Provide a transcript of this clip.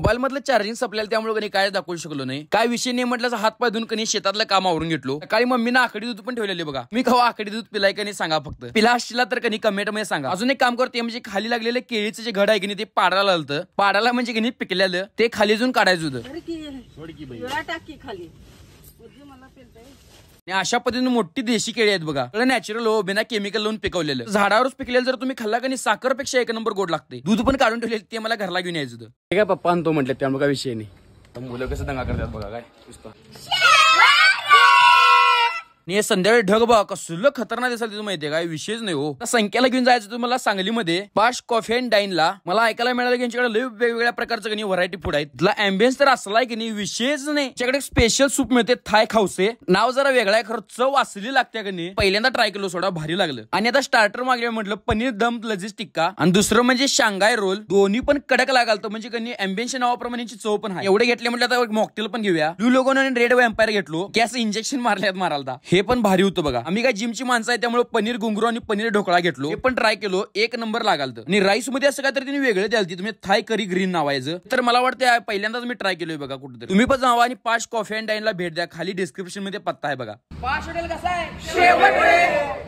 मधलं चार्जिंग संपल्याला त्यामुळे कधी काय दाखवू शकलो नाही काय विषय नाही म्हटलं हात पाय धुन कधी शेतातलं काम आवरून घेतलो काही मम्मीनं आकडी दूध पण ठेवलेली बघा मी खाव आकडी दूध पिलाय कधी सांगा फक्त पिला असला तर कधी कमेंट मध्ये सांगा अजून एक काम करते म्हणजे खाली लागलेले केळीचं जे घड आहे की नाही ते पाडायला लागतं पाडाला म्हणजे की नाही पिकलेलं ते खाली अजून काढायचं होतं अशा पद्धतीने मोठी देशी केळी आहेत बघा सगळं नॅचरल हो बिना केमिकल लावून पिकवलेलं झाडावरच पिकलेलं जर तुम्ही खाल्ला साखर साखरपेक्षा एक नंबर गोड लागते दूध पण काढून ठेवले ते मला घरला घेऊन यायचं काय पप्पा आणतो म्हटलं त्यामुळे काय विषय नाही मुलं कसं दंगा करतात बघा काय आणि हे संध्याकाळी ढग बा कसलं खतरनाक दिसायला तिथं माहितीये काय विशेष नाही हो संख्याला घेऊन जायचं तुम्हाला सांगलीमध्ये पाश कॉफी अँड डाईन मला ऐकायला मिळालं की यांच्याकडे लई वेगवेगळ्या प्रकारचं गणी व्हरायटी फूड आहेत तिथला अँबियन्स तर असलाय की नाही विशेष नाही त्याच्याकडे स्पेशल सूप मिळते थाय खाऊसे नाव जरा वेगळा आहे खरं चव असली लागते की पहिल्यांदा ट्राय केलो सोडा भारी लागलं आणि आता स्टार्टर मागे म्हटलं पनीर दम लजीज टिक्का आणि दुसरं म्हणजे शांघाय रोल दोन्ही पण कडक लागाल तर म्हणजे कधी अँबियन्स नावाप्रमाणे चव पण आहे एवढे घेतले म्हटलं आता मॉकटेल पण घेऊया ब्लू लोगोन आणि रेड वॅम्पायर घेतलो गॅस इंजेक्शन मारल्यात मारालता हे पण भारी होतं बघा आम्ही काय जिमची माणसं आहे त्यामुळे पनीर घुंगरू आणि पनीर ढोकळा घेतलो हे पण ट्राय केलो एक नंबर लागाल आणि राईस मध्ये असं काहीतरी त्यांनी वेगळं द्याल ती तुम्ही थाय करी ग्रीन नावायचं तर मला वाटतं पहिल्यांदाच मी ट्राय केलोय बघा कुठेतरी तुम्ही पण जावा आणि पाच कॉफी अँड डाईनला भेट द्या खाली डिस्क्रिप्शन मध्ये पत्ता आहे बघा पाच हॉटेल कसं आहे